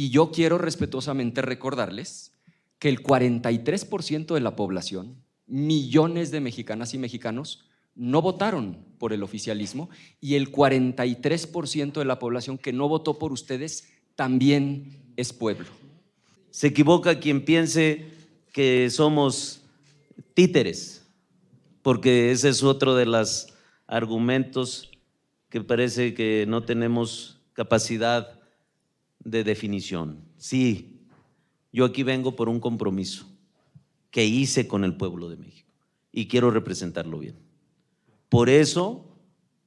Y yo quiero respetuosamente recordarles que el 43% de la población, millones de mexicanas y mexicanos, no votaron por el oficialismo y el 43% de la población que no votó por ustedes también es pueblo. Se equivoca quien piense que somos títeres, porque ese es otro de los argumentos que parece que no tenemos capacidad de definición. Sí, yo aquí vengo por un compromiso que hice con el pueblo de México y quiero representarlo bien. Por eso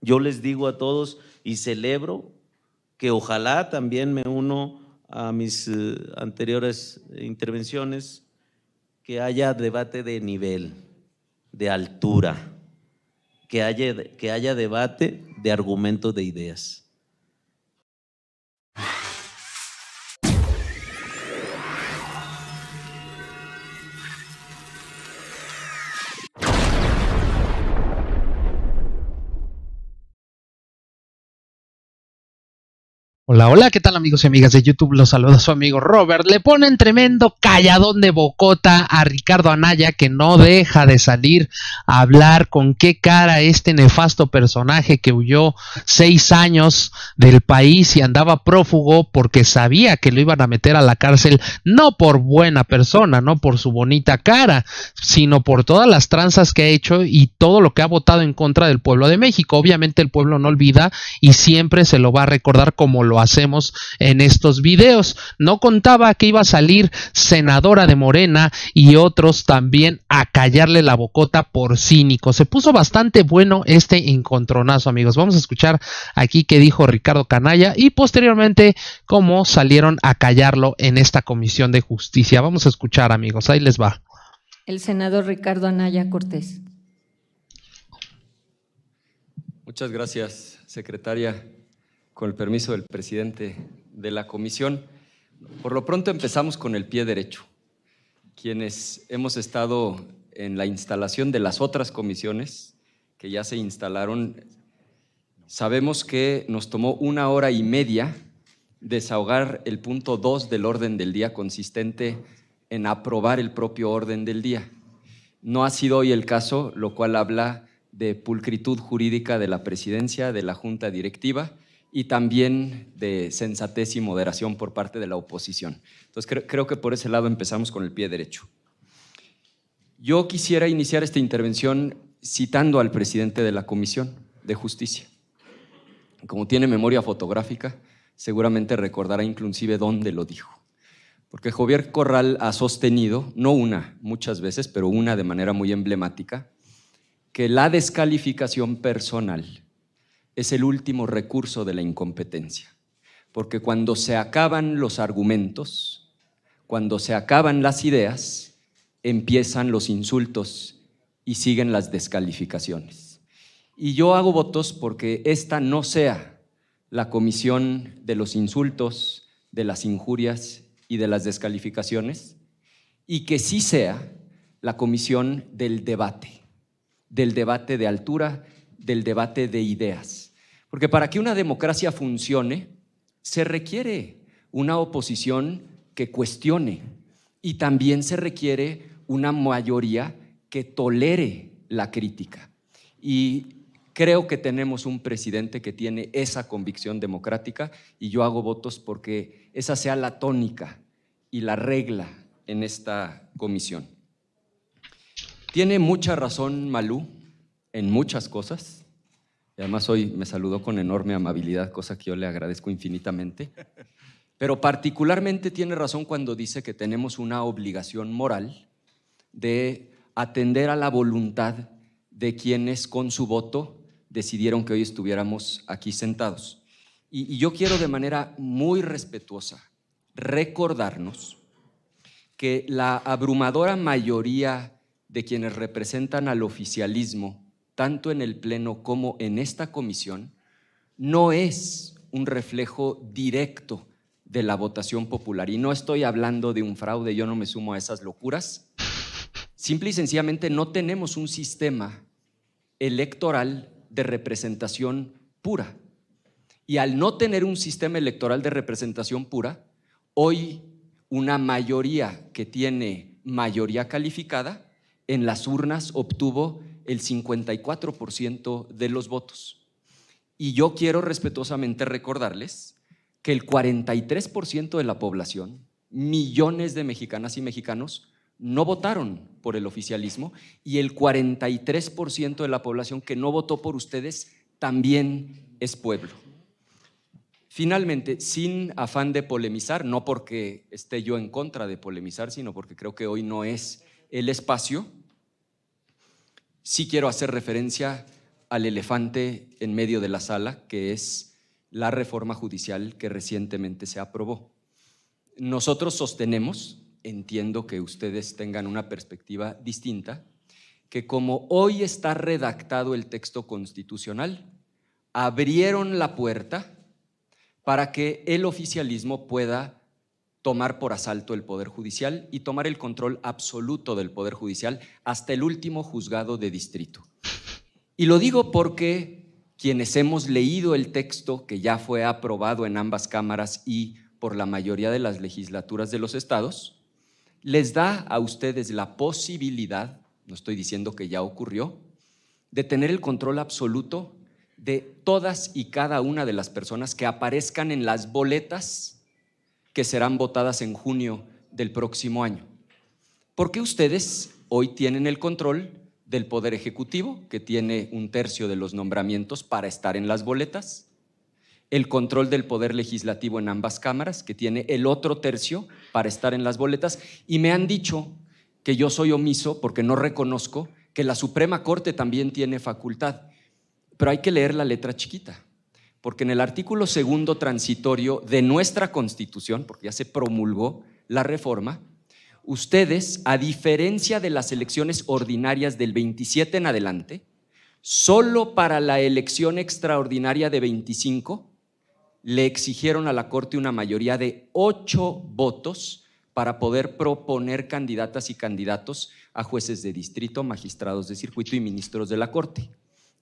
yo les digo a todos y celebro que ojalá también me uno a mis eh, anteriores intervenciones, que haya debate de nivel, de altura, que haya, que haya debate de argumentos de ideas. Hola, hola, ¿qué tal amigos y amigas de YouTube? Los saluda su amigo Robert. Le ponen tremendo calladón de bocota a Ricardo Anaya que no deja de salir a hablar con qué cara este nefasto personaje que huyó seis años del país y andaba prófugo porque sabía que lo iban a meter a la cárcel no por buena persona, no por su bonita cara, sino por todas las tranzas que ha hecho y todo lo que ha votado en contra del pueblo de México. Obviamente el pueblo no olvida y siempre se lo va a recordar como lo hacemos en estos videos. No contaba que iba a salir senadora de Morena y otros también a callarle la bocota por cínico. Se puso bastante bueno este encontronazo, amigos. Vamos a escuchar aquí qué dijo Ricardo Canalla y posteriormente cómo salieron a callarlo en esta comisión de justicia. Vamos a escuchar, amigos. Ahí les va. El senador Ricardo Anaya Cortés. Muchas gracias, secretaria con el permiso del presidente de la comisión. Por lo pronto empezamos con el pie derecho. Quienes hemos estado en la instalación de las otras comisiones que ya se instalaron, sabemos que nos tomó una hora y media desahogar el punto 2 del orden del día consistente en aprobar el propio orden del día. No ha sido hoy el caso, lo cual habla de pulcritud jurídica de la presidencia, de la junta directiva y también de sensatez y moderación por parte de la oposición. Entonces creo, creo que por ese lado empezamos con el pie derecho. Yo quisiera iniciar esta intervención citando al presidente de la Comisión de Justicia. Como tiene memoria fotográfica, seguramente recordará inclusive dónde lo dijo. Porque Javier Corral ha sostenido, no una, muchas veces, pero una de manera muy emblemática, que la descalificación personal es el último recurso de la incompetencia, porque cuando se acaban los argumentos, cuando se acaban las ideas, empiezan los insultos y siguen las descalificaciones. Y yo hago votos porque esta no sea la comisión de los insultos, de las injurias y de las descalificaciones, y que sí sea la comisión del debate, del debate de altura del debate de ideas. Porque para que una democracia funcione, se requiere una oposición que cuestione y también se requiere una mayoría que tolere la crítica. Y creo que tenemos un presidente que tiene esa convicción democrática y yo hago votos porque esa sea la tónica y la regla en esta comisión. Tiene mucha razón Malú en muchas cosas. Y además hoy me saludó con enorme amabilidad, cosa que yo le agradezco infinitamente. Pero particularmente tiene razón cuando dice que tenemos una obligación moral de atender a la voluntad de quienes con su voto decidieron que hoy estuviéramos aquí sentados. Y, y yo quiero de manera muy respetuosa recordarnos que la abrumadora mayoría de quienes representan al oficialismo tanto en el Pleno como en esta comisión, no es un reflejo directo de la votación popular. Y no estoy hablando de un fraude, yo no me sumo a esas locuras. Simple y sencillamente no tenemos un sistema electoral de representación pura. Y al no tener un sistema electoral de representación pura, hoy una mayoría que tiene mayoría calificada en las urnas obtuvo el 54% de los votos. Y yo quiero respetuosamente recordarles que el 43% de la población, millones de mexicanas y mexicanos, no votaron por el oficialismo y el 43% de la población que no votó por ustedes también es pueblo. Finalmente, sin afán de polemizar, no porque esté yo en contra de polemizar, sino porque creo que hoy no es el espacio, sí quiero hacer referencia al elefante en medio de la sala, que es la reforma judicial que recientemente se aprobó. Nosotros sostenemos, entiendo que ustedes tengan una perspectiva distinta, que como hoy está redactado el texto constitucional, abrieron la puerta para que el oficialismo pueda tomar por asalto el Poder Judicial y tomar el control absoluto del Poder Judicial hasta el último juzgado de distrito. Y lo digo porque quienes hemos leído el texto que ya fue aprobado en ambas cámaras y por la mayoría de las legislaturas de los estados, les da a ustedes la posibilidad, no estoy diciendo que ya ocurrió, de tener el control absoluto de todas y cada una de las personas que aparezcan en las boletas que serán votadas en junio del próximo año. Porque ustedes hoy tienen el control del Poder Ejecutivo, que tiene un tercio de los nombramientos para estar en las boletas, el control del Poder Legislativo en ambas cámaras, que tiene el otro tercio para estar en las boletas, y me han dicho que yo soy omiso porque no reconozco que la Suprema Corte también tiene facultad, pero hay que leer la letra chiquita porque en el artículo segundo transitorio de nuestra Constitución, porque ya se promulgó la reforma, ustedes, a diferencia de las elecciones ordinarias del 27 en adelante, solo para la elección extraordinaria de 25 le exigieron a la Corte una mayoría de ocho votos para poder proponer candidatas y candidatos a jueces de distrito, magistrados de circuito y ministros de la Corte.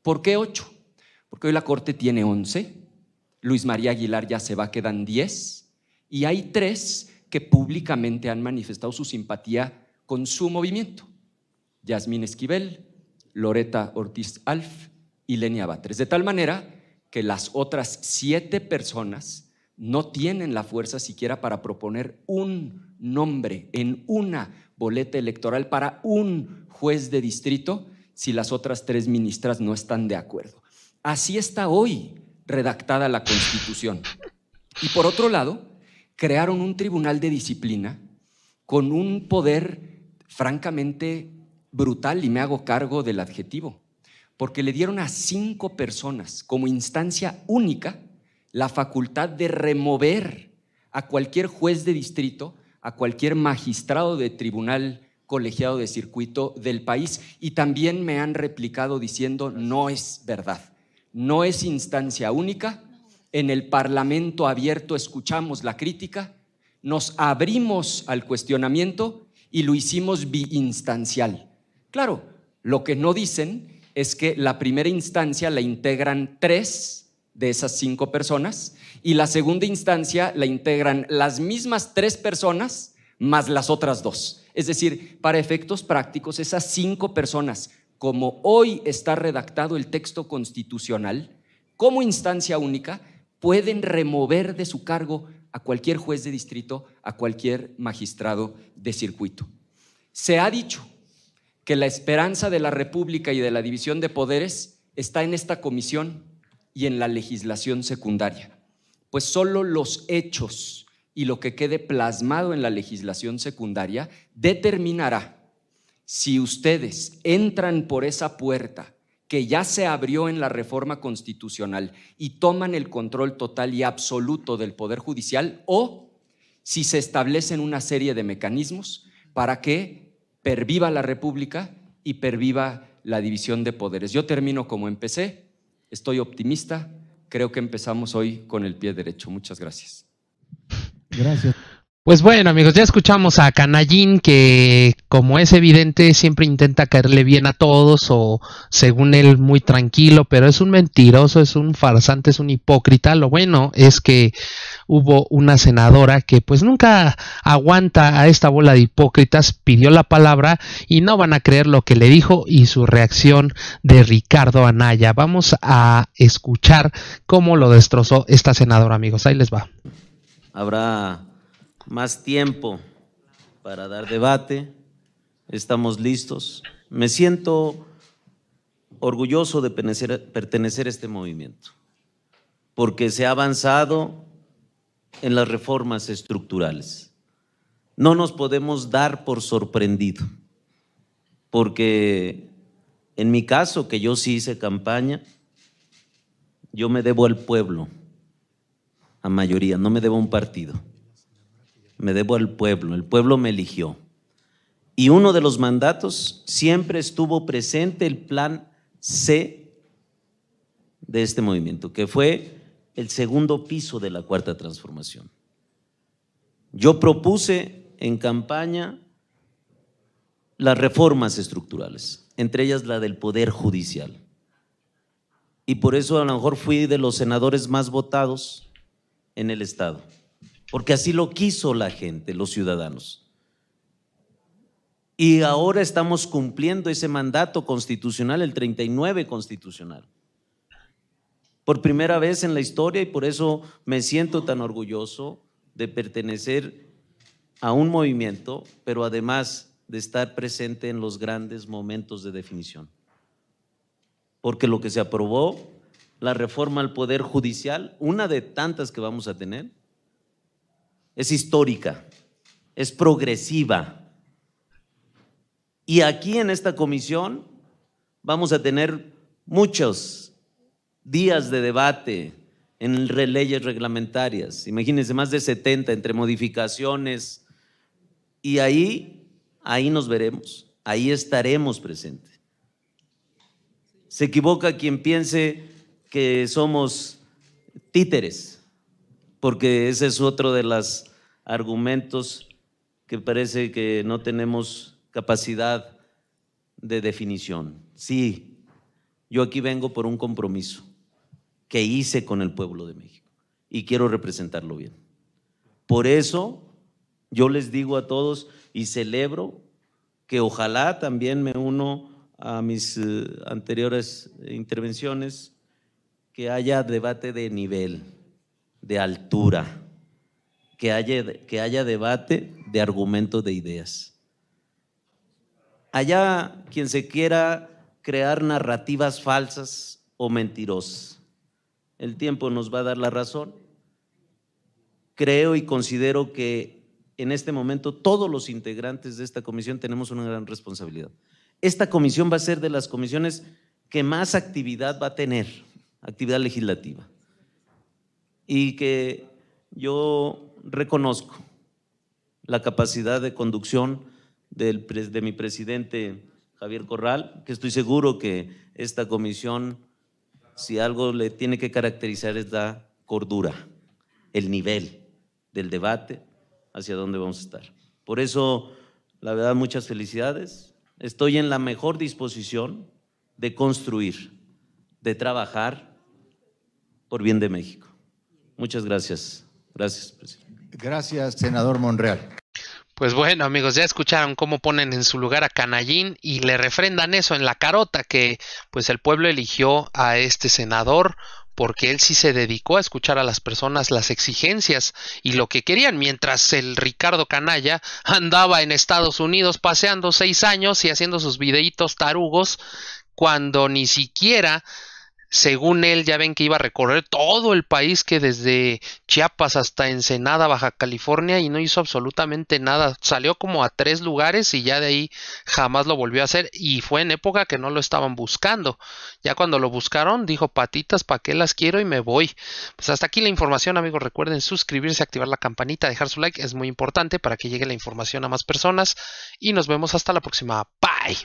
¿Por qué ocho? porque hoy la Corte tiene 11, Luis María Aguilar ya se va, quedan 10, y hay tres que públicamente han manifestado su simpatía con su movimiento. Yasmín Esquivel, Loreta Ortiz Alf y Lenia Batres. De tal manera que las otras siete personas no tienen la fuerza siquiera para proponer un nombre en una boleta electoral para un juez de distrito si las otras tres ministras no están de acuerdo. Así está hoy redactada la Constitución. Y por otro lado, crearon un tribunal de disciplina con un poder francamente brutal, y me hago cargo del adjetivo, porque le dieron a cinco personas como instancia única la facultad de remover a cualquier juez de distrito, a cualquier magistrado de tribunal colegiado de circuito del país. Y también me han replicado diciendo, no es verdad no es instancia única. En el Parlamento abierto escuchamos la crítica, nos abrimos al cuestionamiento y lo hicimos biinstancial. Claro, lo que no dicen es que la primera instancia la integran tres de esas cinco personas y la segunda instancia la integran las mismas tres personas más las otras dos. Es decir, para efectos prácticos, esas cinco personas como hoy está redactado el texto constitucional, como instancia única, pueden remover de su cargo a cualquier juez de distrito, a cualquier magistrado de circuito. Se ha dicho que la esperanza de la República y de la división de poderes está en esta comisión y en la legislación secundaria, pues solo los hechos y lo que quede plasmado en la legislación secundaria determinará si ustedes entran por esa puerta que ya se abrió en la reforma constitucional y toman el control total y absoluto del Poder Judicial o si se establecen una serie de mecanismos para que perviva la República y perviva la división de poderes. Yo termino como empecé, estoy optimista, creo que empezamos hoy con el pie derecho. Muchas gracias. Gracias. Pues bueno, amigos, ya escuchamos a Canallín que, como es evidente, siempre intenta caerle bien a todos o, según él, muy tranquilo, pero es un mentiroso, es un farsante, es un hipócrita. Lo bueno es que hubo una senadora que pues nunca aguanta a esta bola de hipócritas, pidió la palabra y no van a creer lo que le dijo y su reacción de Ricardo Anaya. Vamos a escuchar cómo lo destrozó esta senadora, amigos. Ahí les va. Habrá más tiempo para dar debate. Estamos listos. Me siento orgulloso de pertenecer, a este movimiento, porque se ha avanzado en las reformas estructurales. No nos podemos dar por sorprendido, porque en mi caso, que yo sí hice campaña, yo me debo al pueblo, a mayoría, no me debo a un partido me debo al pueblo, el pueblo me eligió. Y uno de los mandatos siempre estuvo presente el plan C de este movimiento, que fue el segundo piso de la cuarta transformación. Yo propuse en campaña las reformas estructurales, entre ellas la del Poder Judicial. Y por eso a lo mejor fui de los senadores más votados en el Estado porque así lo quiso la gente, los ciudadanos. Y ahora estamos cumpliendo ese mandato constitucional, el 39 constitucional, por primera vez en la historia y por eso me siento tan orgulloso de pertenecer a un movimiento, pero además de estar presente en los grandes momentos de definición. Porque lo que se aprobó, la reforma al Poder Judicial, una de tantas que vamos a tener, es histórica, es progresiva. Y aquí en esta comisión vamos a tener muchos días de debate en leyes reglamentarias. Imagínense, más de 70 entre modificaciones. Y ahí, ahí nos veremos, ahí estaremos presentes. Se equivoca quien piense que somos títeres, porque ese es otro de las argumentos que parece que no tenemos capacidad de definición. Sí, yo aquí vengo por un compromiso que hice con el pueblo de México y quiero representarlo bien. Por eso yo les digo a todos y celebro que ojalá también me uno a mis eh, anteriores intervenciones, que haya debate de nivel, de altura que haya, que haya debate de argumentos de ideas. Allá quien se quiera crear narrativas falsas o mentirosas. El tiempo nos va a dar la razón. Creo y considero que en este momento todos los integrantes de esta comisión tenemos una gran responsabilidad. Esta comisión va a ser de las comisiones que más actividad va a tener, actividad legislativa. Y que yo reconozco la capacidad de conducción del, de mi presidente Javier Corral, que estoy seguro que esta comisión, si algo le tiene que caracterizar, es la cordura, el nivel del debate hacia dónde vamos a estar. Por eso, la verdad, muchas felicidades. Estoy en la mejor disposición de construir, de trabajar por bien de México. Muchas gracias. Gracias, presidente. Gracias, senador Monreal. Pues bueno, amigos, ya escucharon cómo ponen en su lugar a Canallín y le refrendan eso en la carota que pues el pueblo eligió a este senador porque él sí se dedicó a escuchar a las personas las exigencias y lo que querían, mientras el Ricardo Canalla andaba en Estados Unidos paseando seis años y haciendo sus videitos tarugos cuando ni siquiera según él, ya ven que iba a recorrer todo el país que desde Chiapas hasta Ensenada, Baja California, y no hizo absolutamente nada. Salió como a tres lugares y ya de ahí jamás lo volvió a hacer. Y fue en época que no lo estaban buscando. Ya cuando lo buscaron, dijo patitas, ¿para qué las quiero? Y me voy. Pues hasta aquí la información, amigos. Recuerden suscribirse, activar la campanita, dejar su like. Es muy importante para que llegue la información a más personas. Y nos vemos hasta la próxima. Bye.